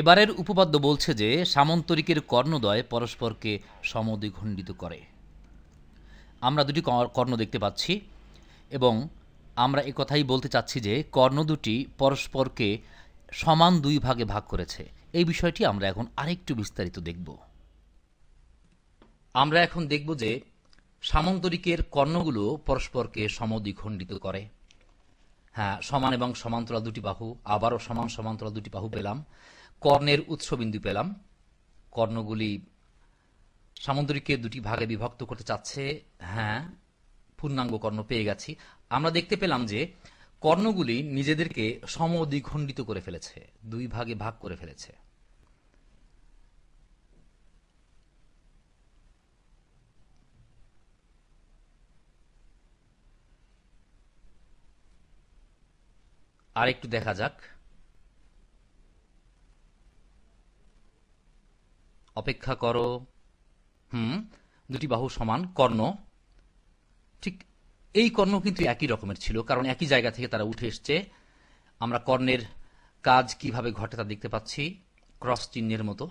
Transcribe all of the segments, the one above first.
এবারের উপপাদ্য বলছে যে সামন্তরিকের কর্ণদ্বয় পরস্পরকে সমদ্বিখণ্ডিত করে আমরা দুটি কর্ণ দেখতে পাচ্ছি এবং আমরা কথাই বলতে চাচ্ছি যে কর্ণ দুটি পরস্পরকে সমান দুই ভাগে ভাগ করেছে এই বিষয়টি আমরা এখন আরেকটু বিস্তারিত দেখব আমরা এখন দেখব যে সামন্তরিকের কর্ণগুলো পরস্পরকে সমদ্বিখণ্ডিত করে হ্যাঁ সমান এবং সমান্তরাল দুটি বাহু আবারও সমান সমান্তরাল দুটি বাহু পেলাম কর্ণের উৎসবিন্দু পেলাম কর্ণগুলি সামুদ্রিককে দুটি ভাগে বিভক্ত করতে চাচ্ছে হ্যাঁ পূর্ণাঙ্গ কর্ণ পেয়ে গেছি আমরা দেখতে পেলাম যে কর্ণগুলি নিজেদেরকে সমদ্বিখণ্ডিত করে ফেলেছে দুই ভাগে ভাগ করে ফেলেছে আরেকটু দেখা যাক অপেক্ষা করো হুম দুটি বাহু সমান কর্ণ ঠিক এই কর্ণ কিন্তু একই রকমের ছিল কারণ একই জায়গা থেকে তারা উঠে এসছে আমরা কর্ণের কাজ কিভাবে ঘটে তা দেখতে পাচ্ছি ক্রস চিহ্নের মতো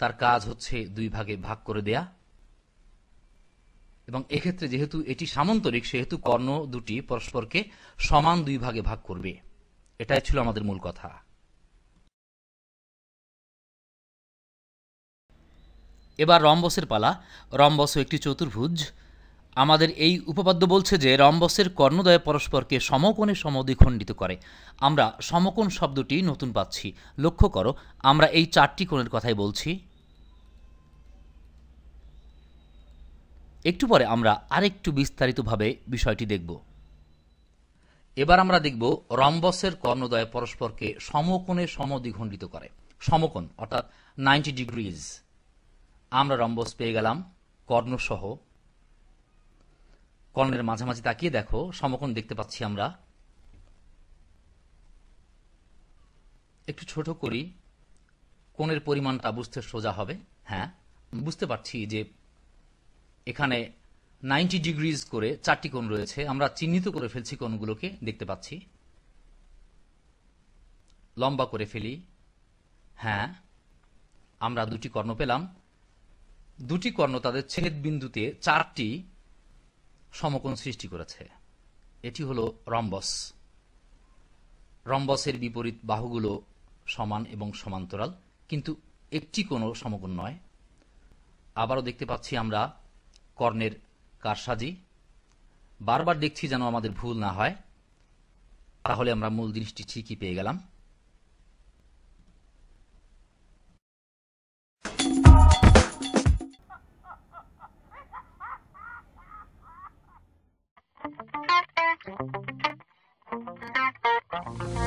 তার কাজ হচ্ছে দুই ভাগে ভাগ করে দেয়া এবং এক্ষেত্রে যেহেতু এটি সামন্তরিক সেহেতু কর্ণ দুটি পরস্পরকে সমান দুই ভাগে ভাগ করবে এটাই ছিল আমাদের মূল কথা এবার রম্বসের পালা রম্বসও একটি চতুর্ভুজ আমাদের এই উপপাদ্য বলছে যে রম্বসের কর্ণদয় পরস্পরকে সমকোণে সমদ্বিখণ্ডিত করে আমরা সমকোণ শব্দটি নতুন পাচ্ছি লক্ষ্য করো আমরা এই চারটি কোণের কথাই বলছি একটু পরে আমরা আরেকটু বিস্তারিতভাবে বিষয়টি দেখব এবার আমরা দেখব রম্বসের কর্ণদয় পরস্পরকে সমকোণে সমদ্বিখণ্ডিত করে সমকোণ অর্থাৎ নাইনটি ডিগ্রিজ আমরা রম্বস পেয়ে গেলাম কর্ণসহ কর্ণের মাঝামাঝি তাকিয়ে দেখো সমকোণ দেখতে পাচ্ছি আমরা একটু ছোট করি কোণের পরিমাণটা বুঝতে সোজা হবে হ্যাঁ বুঝতে পারছি যে এখানে নাইনটি ডিগ্রিজ করে চারটি কোণ রয়েছে আমরা চিহ্নিত করে ফেলছি কোণগুলোকে দেখতে পাচ্ছি লম্বা করে ফেলি হ্যাঁ আমরা দুটি কর্ণ পেলাম দুটি কর্ণ তাদের ছেদ বিন্দুতে চারটি সমকোণ সৃষ্টি করেছে এটি হলো রম্বস রম্বসের বিপরীত বাহুগুলো সমান এবং সমান্তরাল কিন্তু একটি কোনো সমকোণ নয় আবারও দেখতে পাচ্ছি আমরা কর্ণের কারসাজি বারবার দেখছি যেন আমাদের ভুল না হয় তাহলে আমরা মূল জিনিসটি ঠিকই পেয়ে গেলাম Thank you.